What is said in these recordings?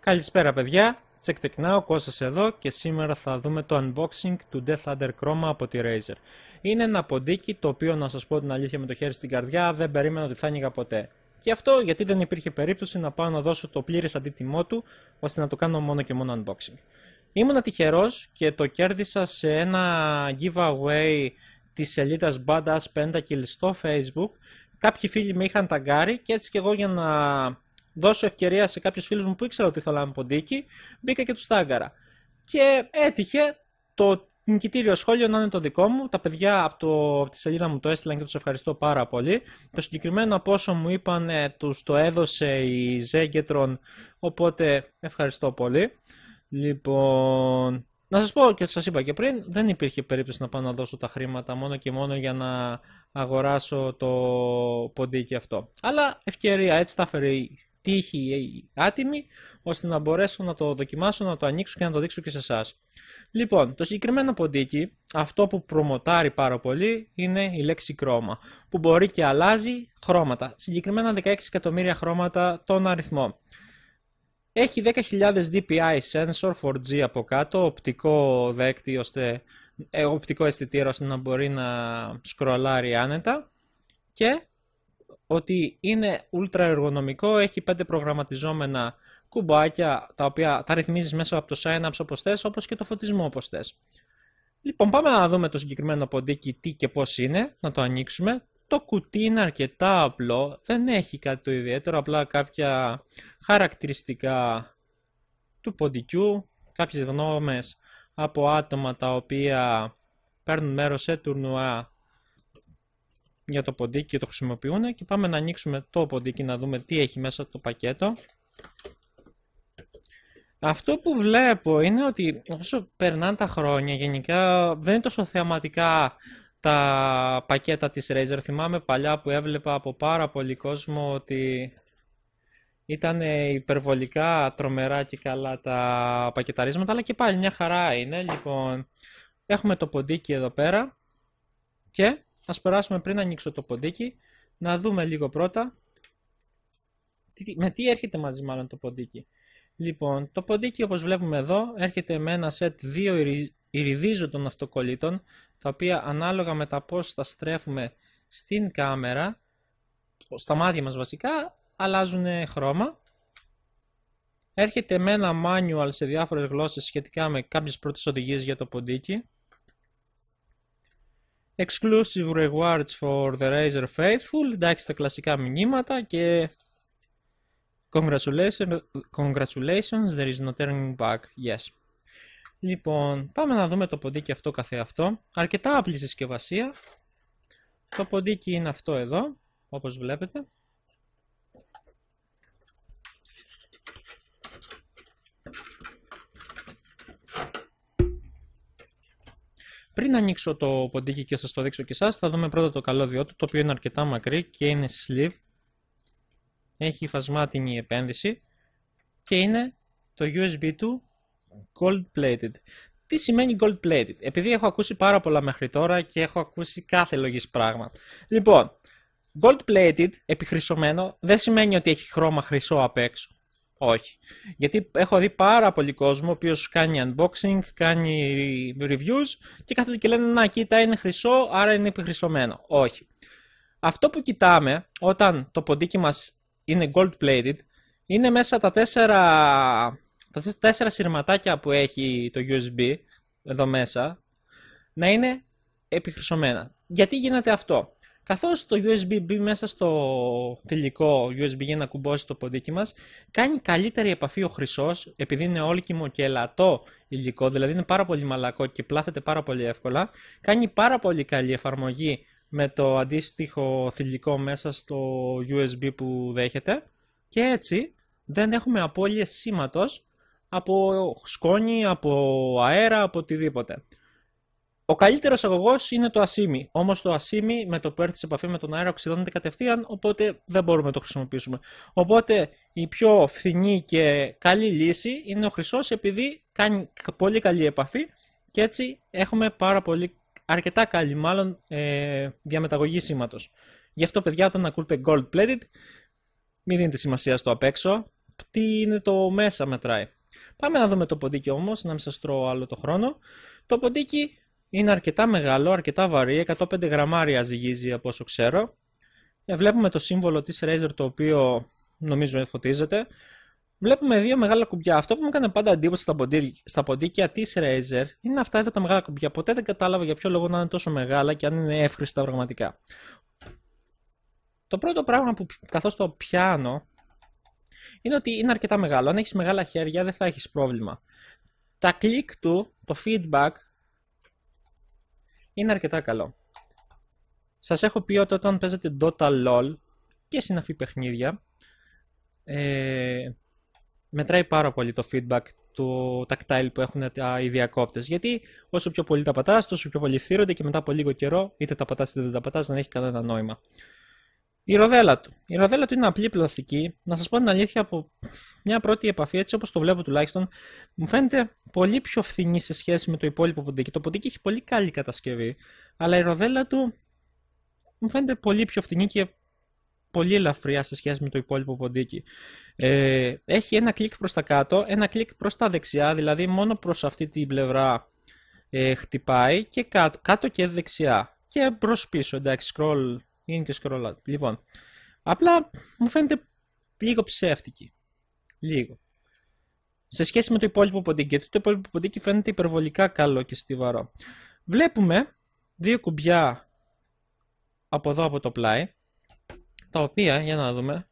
Καλησπέρα παιδιά, Check Tech Now, Κώστας εδώ και σήμερα θα δούμε το unboxing του Death Under Chroma από τη Razer. Είναι ένα ποντίκι το οποίο να σας πω την αλήθεια με το χέρι στην καρδιά δεν περίμενα ότι θα άνοιγα ποτέ. Και αυτό γιατί δεν υπήρχε περίπτωση να πάω να δώσω το πλήρες αντίτιμό του, ώστε να το κάνω μόνο και μόνο unboxing. Ήμουνα τυχερός και το κέρδισα σε ένα giveaway της σελίδας Badass Pentakill στο Facebook. Κάποιοι φίλοι με είχαν ταγκάρει και έτσι και εγώ για να δώσω ευκαιρία σε κάποιους φίλους μου που ήξερα ότι ήθελα να ποντίκι, μπήκα και τους τάγκαρα. Και έτυχε το Νικητήριο σχόλιο να είναι το δικό μου. Τα παιδιά από, τη σελίδα μου το έστειλαν και τους ευχαριστώ πάρα πολύ. Το συγκεκριμένο από όσο μου είπαν ε, τους το έδωσε η Ζέγκετρον, οπότε ευχαριστώ πολύ. Λοιπόν, να σας πω και σας είπα και πριν, δεν υπήρχε περίπτωση να πάω να δώσω τα χρήματα μόνο και μόνο για να αγοράσω το ποντίκι αυτό. Αλλά ευκαιρία έτσι τα έφερε η τύχη άτιμη, ώστε να μπορέσω να το δοκιμάσω, να το ανοίξω και να το δείξω και σε εσάς. Λοιπόν, το συγκεκριμένο ποντίκι, αυτό που προμοτάρει πάρα πολύ είναι η λέξη χρώμα, που μπορεί και αλλάζει χρώματα, συγκεκριμένα 16 εκατομμύρια χρώματα τον αριθμό. Έχει 10.000 DPI sensor 4G από κάτω, οπτικό δέκτη, ώστε, ε, οπτικό αισθητήρα ώστε να μπορεί να σκρολάρει άνετα και ότι είναι ultra εργονομικό, έχει 5 προγραμματιζόμενα κουμπάκια τα οποία τα ρυθμίζεις μέσα από το sign-ups όπως θες, όπως και το φωτισμό όπως θες. Λοιπόν, πάμε να δούμε το συγκεκριμένο ποντίκι τι και πώς είναι, να το ανοίξουμε. Το κουτί είναι αρκετά απλό, δεν έχει κάτι το ιδιαίτερο, απλά κάποια χαρακτηριστικά του ποντικιού, κάποιες γνώμες από άτομα τα οποία παίρνουν μέρος σε τουρνουά για το ποντίκι και το χρησιμοποιούν και πάμε να ανοίξουμε το ποντίκι να δούμε τι έχει μέσα το πακέτο. Αυτό που βλέπω είναι ότι όσο περνάνε τα χρόνια γενικά δεν είναι τόσο θεαματικά τα πακέτα της Razer. Θυμάμαι παλιά που έβλεπα από πάρα πολύ κόσμο ότι ήταν υπερβολικά τρομερά και καλά τα πακεταρίσματα, αλλά και πάλι μια χαρά είναι. Λοιπόν, έχουμε το ποντίκι εδώ πέρα και ας περάσουμε πριν ανοίξω το ποντίκι να δούμε λίγο πρώτα με τι έρχεται μαζί μάλλον το ποντίκι. Λοιπόν, το ποντίκι όπως βλέπουμε εδώ έρχεται με ένα σετ δύο των αυτοκολλήτων τα οποία ανάλογα με τα πώς θα στρέφουμε στην κάμερα στα μάτια μας βασικά αλλάζουν ε, χρώμα. Έρχεται με ένα manual σε διάφορες γλώσσες σχετικά με κάποιες πρώτες οδηγίες για το ποντίκι. Exclusive rewards for the Razer Faithful, εντάξει τα κλασικά μηνύματα και Congratulations, congratulations, there is no turning back, yes. Λοιπόν, πάμε να δούμε το ποντίκι αυτό αυτό. Αρκετά απλή συσκευασία. Το ποντίκι είναι αυτό εδώ, όπως βλέπετε. Πριν ανοίξω το ποντίκι και σας το δείξω και εσάς, θα δούμε πρώτα το καλώδιό του, το οποίο είναι αρκετά μακρύ και είναι sleeve έχει φασμάτινη επένδυση και είναι το USB του gold plated. Τι σημαίνει gold plated, επειδή έχω ακούσει πάρα πολλά μέχρι τώρα και έχω ακούσει κάθε λογής πράγμα. Λοιπόν, gold plated, επιχρυσωμένο, δεν σημαίνει ότι έχει χρώμα χρυσό απ' έξω. Όχι. Γιατί έχω δει πάρα πολύ κόσμο ο οποίος κάνει unboxing, κάνει reviews και κάθεται και λένε Να, κοίτα, είναι χρυσό, άρα είναι επιχρυσωμένο. Όχι. Αυτό που κοιτάμε όταν το ποντίκι μας είναι gold plated, είναι μέσα τα τέσσερα, τα τέσσερα σειρματάκια που έχει το USB εδώ μέσα, να είναι επιχρυσωμένα. Γιατί γίνεται αυτό. Καθώς το USB μπει μέσα στο θηλυκό USB για να κουμπώσει το ποντίκι μας, κάνει καλύτερη επαφή ο χρυσός, επειδή είναι όλκιμο και ελατό υλικό, δηλαδή είναι πάρα πολύ μαλακό και πλάθεται πάρα πολύ εύκολα, κάνει πάρα πολύ καλή εφαρμογή με το αντίστοιχο θηλυκό μέσα στο USB που δέχεται και έτσι δεν έχουμε απώλειες σήματος από σκόνη, από αέρα, από οτιδήποτε. Ο καλύτερος αγωγός είναι το ασίμι. Όμως το ασίμι με το που έρθει σε επαφή με τον αέρα οξυδώνεται κατευθείαν, οπότε δεν μπορούμε να το χρησιμοποιήσουμε. Οπότε η πιο φθηνή και καλή λύση είναι ο χρυσός, επειδή κάνει πολύ καλή επαφή και έτσι έχουμε πάρα πολύ αρκετά καλή μάλλον ε, διαμεταγωγή σήματος. Γι' αυτό παιδιά όταν ακούτε gold plated μην δίνετε σημασία στο απ' έξω, τι είναι το μέσα μετράει. Πάμε να δούμε το ποντίκι όμως, να μην σας τρώω άλλο το χρόνο. Το ποντίκι είναι αρκετά μεγάλο, αρκετά βαρύ, 105 γραμμάρια ζυγίζει από όσο ξέρω. Ε, βλέπουμε το σύμβολο της Razer το οποίο νομίζω ε, φωτίζεται. Βλέπουμε δύο μεγάλα κουμπιά. Αυτό που μου έκανε πάντα εντύπωση στα, ποντί, στα ποντίκια της Razer είναι αυτά εδώ τα μεγάλα κουμπιά. Ποτέ δεν κατάλαβα για ποιο λόγο να είναι τόσο μεγάλα και αν είναι εύχρηστα πραγματικά. Το πρώτο πράγμα που καθώς το πιάνω είναι ότι είναι αρκετά μεγάλο. Αν έχεις μεγάλα χέρια δεν θα έχεις πρόβλημα. Τα κλικ του, το feedback, είναι αρκετά καλό. Σας έχω πει ότι όταν παίζετε Dota LOL και συναφή παιχνίδια, ε, μετράει πάρα πολύ το feedback του tactile που έχουν οι διακόπτες. Γιατί όσο πιο πολύ τα πατάς, τόσο πιο πολύ φθύρονται και μετά από λίγο καιρό, είτε τα πατάς είτε δεν τα πατάς, δεν έχει κανένα νόημα. Η ροδέλα του. Η ροδέλα του είναι απλή πλαστική. Να σας πω την αλήθεια από μια πρώτη επαφή, έτσι όπως το βλέπω τουλάχιστον, μου φαίνεται πολύ πιο φθηνή σε σχέση με το υπόλοιπο ποντίκι. Το ποντίκι έχει πολύ καλή κατασκευή, αλλά η ροδέλα του μου φαίνεται πολύ πιο φθηνή και πολύ ελαφριά σε σχέση με το υπόλοιπο ποντίκι. Ε, έχει ένα κλικ προς τα κάτω, ένα κλικ προς τα δεξιά, δηλαδή μόνο προς αυτή την πλευρά ε, χτυπάει και κάτω, κάτω και δεξιά και προς πίσω, εντάξει, scroll είναι και scroll Λοιπόν, απλά μου φαίνεται λίγο ψεύτικη, λίγο. Σε σχέση με το υπόλοιπο ποντίκι, γιατί το υπόλοιπο ποντίκι φαίνεται υπερβολικά καλό και στιβαρό. Βλέπουμε δύο κουμπιά από εδώ από το πλάι, τα οποία, για να δούμε,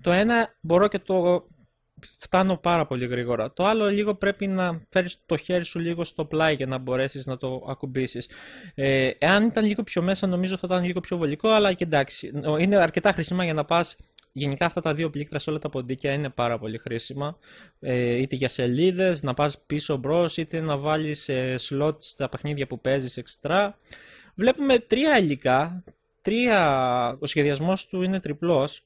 το ένα μπορώ και το φτάνω πάρα πολύ γρήγορα. Το άλλο λίγο πρέπει να φέρεις το χέρι σου λίγο στο πλάι για να μπορέσεις να το ακουμπήσεις. Ε, εάν ήταν λίγο πιο μέσα νομίζω θα ήταν λίγο πιο βολικό, αλλά και εντάξει. Είναι αρκετά χρήσιμα για να πας Γενικά αυτά τα δύο πλήκτρα σε όλα τα ποντίκια είναι πάρα πολύ χρήσιμα. Ε, είτε για σελίδες, να πας πίσω μπρος, είτε να βάλεις ε, στα παιχνίδια που παίζεις εξτρά. Βλέπουμε τρία υλικά, τρία, ο σχεδιασμός του είναι τριπλός.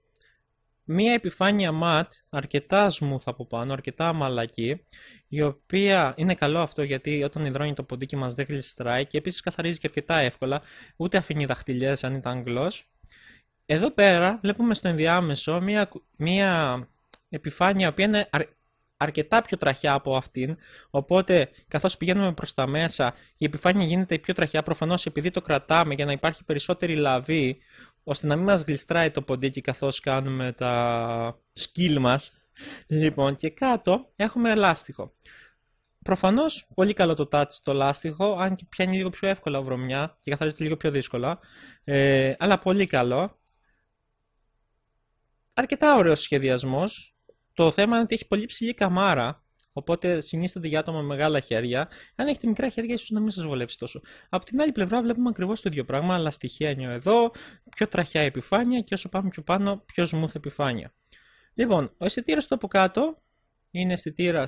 Μία επιφάνεια ματ, αρκετά smooth από πάνω, αρκετά μαλακή, η οποία είναι καλό αυτό γιατί όταν υδρώνει το ποντίκι μας δεν γλιστράει και επίσης καθαρίζει και αρκετά εύκολα, ούτε αφήνει δαχτυλιές αν ήταν Εδώ πέρα βλέπουμε στο ενδιάμεσο μία, μία επιφάνεια που είναι αρκετά πιο τραχιά από αυτήν, οπότε καθώς πηγαίνουμε προς τα μέσα η επιφάνεια γίνεται πιο τραχιά, προφανώς επειδή το κρατάμε για να υπάρχει περισσότερη λαβή, ώστε να μην μας γλιστράει το ποντίκι καθώς κάνουμε τα σκύλ μας. Λοιπόν, και κάτω έχουμε λάστιχο. Προφανώς πολύ καλό το touch το λάστιχο, αν και πιάνει λίγο πιο εύκολα βρωμιά και καθαρίζεται λίγο πιο δύσκολα. Ε, αλλά πολύ καλό. Αρκετά ωραίος σχεδιασμός. Το θέμα είναι ότι έχει πολύ ψηλή καμάρα. Οπότε συνίσταται για άτομα με μεγάλα χέρια. Αν έχετε μικρά χέρια, ίσως να μην σας βολέψει τόσο. Από την άλλη πλευρά, βλέπουμε ακριβώς το ίδιο πράγμα, αλλά στοιχεία εδώ, πιο τραχιά επιφάνεια και όσο πάμε πιο πάνω, πιο smooth επιφάνεια. Λοιπόν, ο αισθητήρας του από κάτω είναι αισθητήρας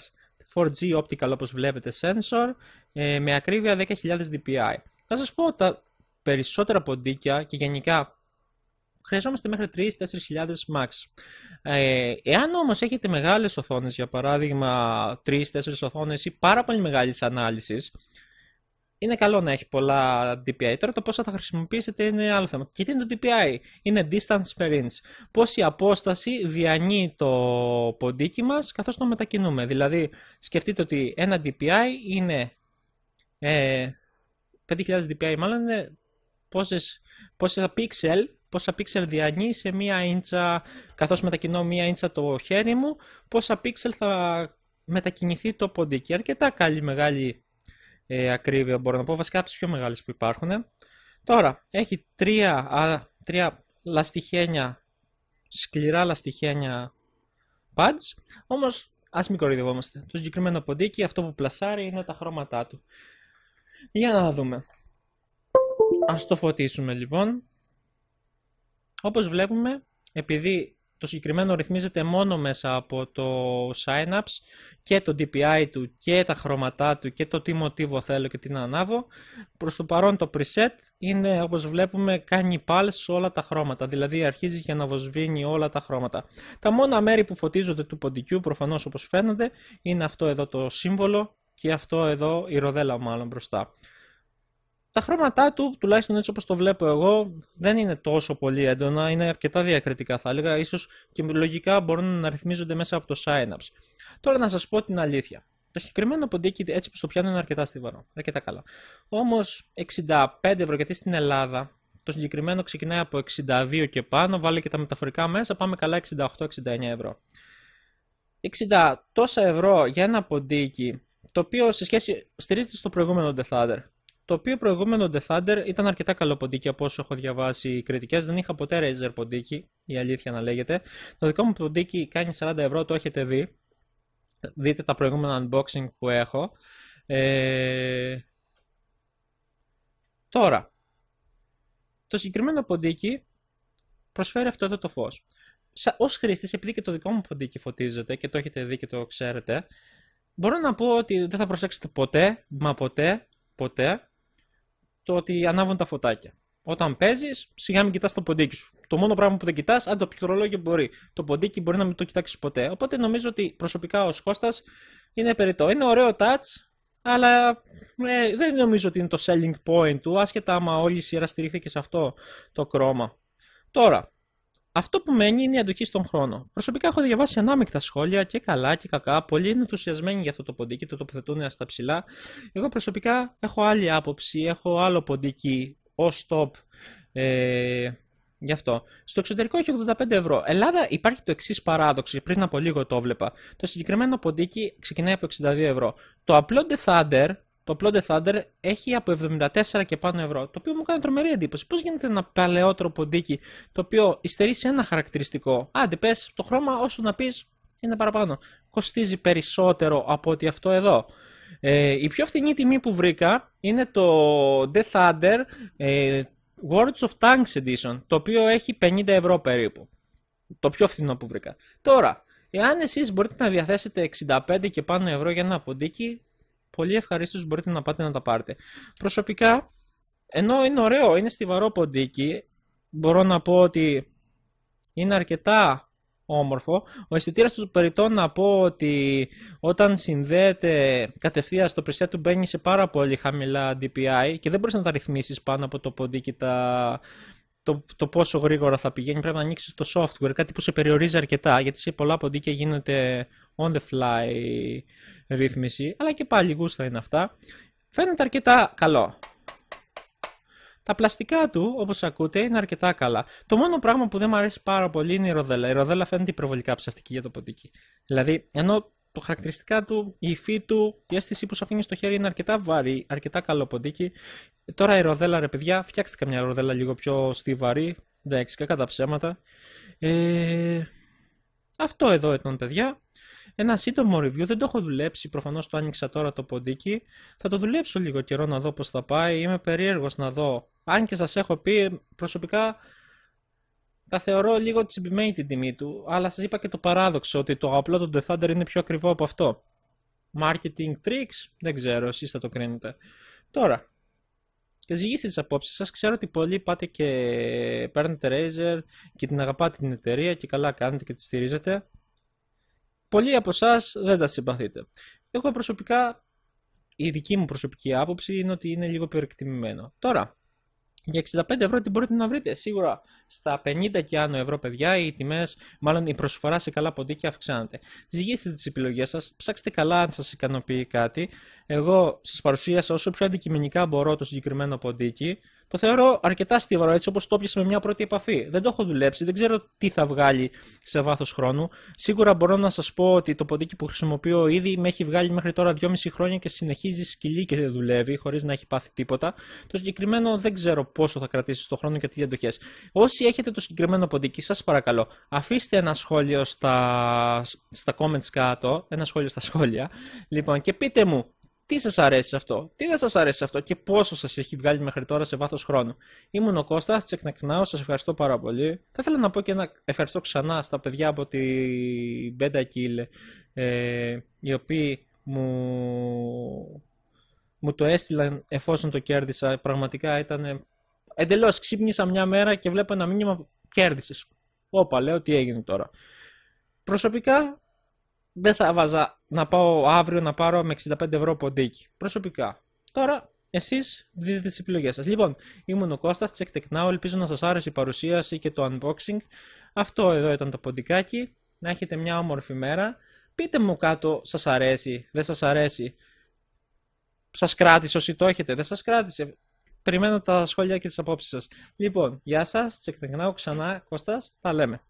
4G optical όπως βλέπετε sensor ε, με ακρίβεια 10.000 dpi. Θα σας πω τα περισσότερα ποντίκια και γενικά χρειαζόμαστε μέχρι 3-4.000 max. Ε, εάν όμως έχετε μεγάλες οθόνες, για παράδειγμα 3-4 οθόνες ή πάρα πολύ μεγάλης ανάλυσης, είναι καλό να έχει πολλά DPI. Τώρα το πώς θα χρησιμοποιήσετε είναι άλλο θέμα. Και τι είναι το DPI, είναι distance per inch. Πόση απόσταση διανύει το ποντίκι μας καθώς το μετακινούμε. Δηλαδή σκεφτείτε ότι ένα DPI είναι ε, 5000 DPI μάλλον είναι πόσες, πόσες pixel πόσα πίξελ διανύει σε μία ίντσα, καθώς μετακινώ μία ίντσα το χέρι μου, πόσα πίξελ θα μετακινηθεί το ποντίκι. Αρκετά καλή μεγάλη ε, ακρίβεια μπορώ να πω, βασικά από τις πιο μεγάλες που υπάρχουν. Τώρα, έχει τρία, α, τρία λαστιχένια, σκληρά λαστιχένια pads, όμως ας μην Το συγκεκριμένο ποντίκι, αυτό που πλασάρει είναι τα χρώματά του. Για να δούμε. Ας το φωτίσουμε λοιπόν. Όπως βλέπουμε, επειδή το συγκεκριμένο ρυθμίζεται μόνο μέσα από το Synapse και το DPI του και τα χρώματά του και το τι μοτίβο θέλω και τι να ανάβω. Προς το παρόν το preset είναι όπως βλέπουμε κάνει πάλι σε όλα τα χρώματα, δηλαδή αρχίζει και να βοσβήνει όλα τα χρώματα. Τα μόνα μέρη που φωτίζονται του ποντικού προφανώς όπως φαίνονται είναι αυτό εδώ το σύμβολο και αυτό εδώ η ροδέλα μάλλον μπροστά τα χρώματά του, τουλάχιστον έτσι όπως το βλέπω εγώ, δεν είναι τόσο πολύ έντονα, είναι αρκετά διακριτικά θα έλεγα, ίσως και λογικά μπορούν να ρυθμίζονται μέσα από το Synapse. Τώρα να σας πω την αλήθεια. Το συγκεκριμένο ποντίκι έτσι που το πιάνω είναι αρκετά στιβαρό, αρκετά καλά. Όμως 65 ευρώ, γιατί στην Ελλάδα το συγκεκριμένο ξεκινάει από 62 και πάνω, βάλε και τα μεταφορικά μέσα, πάμε καλά 68-69 ευρώ. 60 τόσα ευρώ για ένα ποντίκι, το οποίο σε σχέση στηρίζεται στο προηγούμενο The Adder. Το οποίο προηγούμενο The Thunder ήταν αρκετά καλό ποντίκι από όσο έχω διαβάσει οι κριτικές. Δεν είχα ποτέ Razer ποντίκι, η αλήθεια να λέγεται. Το δικό μου ποντίκι κάνει 40 ευρώ, το έχετε δει. Δείτε τα προηγούμενα unboxing που έχω. Ε... Τώρα, το συγκεκριμένο ποντίκι προσφέρει αυτό εδώ το φως. Ως χρήστης, επειδή και το δικό μου ποντίκι φωτίζεται και το έχετε δει και το ξέρετε, μπορώ να πω ότι δεν θα προσέξετε ποτέ, μα ποτέ, ποτέ, το ότι ανάβουν τα φωτάκια. Όταν παίζεις, σιγά μην κοιτάς το ποντίκι σου. Το μόνο πράγμα που δεν κοιτάς, αν το πληκτρολόγιο μπορεί. Το ποντίκι μπορεί να μην το κοιτάξεις ποτέ. Οπότε νομίζω ότι προσωπικά ο Κώστα είναι περιττό. Είναι ωραίο touch, αλλά ε, δεν νομίζω ότι είναι το selling point του, άσχετα άμα όλη η σειρά στηρίχθηκε σε αυτό το χρώμα. Τώρα, αυτό που μένει είναι η αντοχή στον χρόνο. Προσωπικά έχω διαβάσει ανάμεικτα σχόλια και καλά και κακά. Πολλοί είναι ενθουσιασμένοι για αυτό το ποντίκι, το τοποθετούν στα ψηλά. Εγώ προσωπικά έχω άλλη άποψη, έχω άλλο ποντίκι ως top. Ε, γι' αυτό. Στο εξωτερικό έχει 85 ευρώ. Ελλάδα υπάρχει το εξής παράδοξο, πριν από λίγο το βλέπα. Το συγκεκριμένο ποντίκι ξεκινάει από 62 ευρώ. Το απλό The Thunder το The Thunder έχει από 74 και πάνω ευρώ. Το οποίο μου κάνει τρομερή εντύπωση. Πώς γίνεται ένα παλαιότερο ποντίκι το οποίο υστερεί σε ένα χαρακτηριστικό. Άντε, πες το χρώμα όσο να πεις είναι παραπάνω. Κοστίζει περισσότερο από ότι αυτό εδώ. Ε, η πιο φθηνή τιμή που βρήκα είναι το Death Thunder ε, of Tanks Edition, το οποίο έχει 50 ευρώ περίπου. Το πιο φθηνό που βρήκα. Τώρα, εάν εσείς μπορείτε να διαθέσετε 65 και πάνω ευρώ για ένα ποντίκι, πολύ ευχαρίστως μπορείτε να πάτε να τα πάρετε. Προσωπικά, ενώ είναι ωραίο, είναι στιβαρό ποντίκι, μπορώ να πω ότι είναι αρκετά όμορφο. Ο αισθητήρας του περιττώ να πω ότι όταν συνδέεται κατευθείαν στο preset του μπαίνει σε πάρα πολύ χαμηλά DPI και δεν μπορείς να τα ρυθμίσεις πάνω από το ποντίκι τα... Το, πόσο γρήγορα θα πηγαίνει, πρέπει να ανοίξεις το software, κάτι που σε περιορίζει αρκετά, γιατί σε πολλά ποντίκια γίνεται on the fly ρύθμιση, αλλά και πάλι γούστα είναι αυτά, φαίνεται αρκετά καλό. Τα πλαστικά του, όπως ακούτε, είναι αρκετά καλά. Το μόνο πράγμα που δεν μου αρέσει πάρα πολύ είναι η ροδέλα. Η ροδέλα φαίνεται υπερβολικά ψευτική για το ποντίκι. Δηλαδή, ενώ το χαρακτηριστικά του, η υφή του, η αίσθηση που σου αφήνει στο χέρι είναι αρκετά βαρύ, αρκετά καλό ποντίκι. Τώρα η ροδέλα, ρε παιδιά, φτιάξτε καμιά ροδέλα λίγο πιο στιβαρή. Εντάξει, κακά τα ψέματα. Ε... Αυτό εδώ ήταν, παιδιά ένα σύντομο review. Δεν το έχω δουλέψει. Προφανώς το άνοιξα τώρα το ποντίκι. Θα το δουλέψω λίγο καιρό να δω πώς θα πάει. Είμαι περίεργος να δω. Αν και σας έχω πει προσωπικά. Τα θεωρώ λίγο τσιμπημένη την τιμή του, αλλά σας είπα και το παράδοξο ότι το απλό του The Thunder είναι πιο ακριβό από αυτό. Marketing tricks, δεν ξέρω, εσείς θα το κρίνετε. Τώρα, και ζυγίστε τις απόψεις σας. Ξέρω ότι πολλοί πάτε και παίρνετε Razer και την αγαπάτε την εταιρεία και καλά κάνετε και τη στηρίζετε πολλοί από εσάς δεν τα συμπαθείτε. Εγώ προσωπικά, η δική μου προσωπική άποψη είναι ότι είναι λίγο εκτιμημένο. Τώρα, για 65 ευρώ τι μπορείτε να βρείτε. Σίγουρα στα 50 και άνω ευρώ, παιδιά, οι τιμές, μάλλον η προσφορά σε καλά ποντίκια αυξάνεται. Ζυγίστε τις επιλογές σας, ψάξτε καλά αν σας ικανοποιεί κάτι. Εγώ σας παρουσίασα όσο πιο αντικειμενικά μπορώ το συγκεκριμένο ποντίκι το θεωρώ αρκετά στιβαρό έτσι όπως το πιάσα με μια πρώτη επαφή. Δεν το έχω δουλέψει, δεν ξέρω τι θα βγάλει σε βάθος χρόνου. Σίγουρα μπορώ να σας πω ότι το ποντίκι που χρησιμοποιώ ήδη με έχει βγάλει μέχρι τώρα 2,5 χρόνια και συνεχίζει σκυλή και δεν δουλεύει χωρίς να έχει πάθει τίποτα. Το συγκεκριμένο δεν ξέρω πόσο θα κρατήσει το χρόνο και τι εντοχέ. Όσοι έχετε το συγκεκριμένο ποντίκι, σας παρακαλώ, αφήστε ένα σχόλιο στα, στα comments κάτω, ένα σχόλιο στα σχόλια. Λοιπόν, και πείτε μου τι σας αρέσει αυτό, τι δεν σας αρέσει αυτό και πόσο σας έχει βγάλει μέχρι τώρα σε βάθος χρόνου. Ήμουν ο Κώστας, τσεκνακνάω, σας ευχαριστώ πάρα πολύ. Θα ήθελα να πω και ένα ευχαριστώ ξανά στα παιδιά από την Μπέντα Κίλε, ε, οι οποίοι μου, μου το έστειλαν εφόσον το κέρδισα. Πραγματικά ήταν. Εντελώς ξύπνησα μια μέρα και βλέπω ένα μήνυμα κέρδισες. Όπα, λέω τι έγινε τώρα. Προσωπικά δεν θα βάζα να πάω αύριο να πάρω με 65 ευρώ ποντίκι. Προσωπικά. Τώρα εσείς δείτε τις επιλογές σας. Λοιπόν, ήμουν ο Κώστας τη εκτεκνάω Ελπίζω να σας άρεσε η παρουσίαση και το unboxing. Αυτό εδώ ήταν το ποντικάκι. Να έχετε μια όμορφη μέρα. Πείτε μου κάτω, σας αρέσει, δεν σας αρέσει. Σας κράτησε όσοι το έχετε, δεν σας κράτησε. Περιμένω τα σχόλια και τις απόψεις σας. Λοιπόν, γεια σας, τη εκτεκνάω ξανά, Κώστας. Τα λέμε.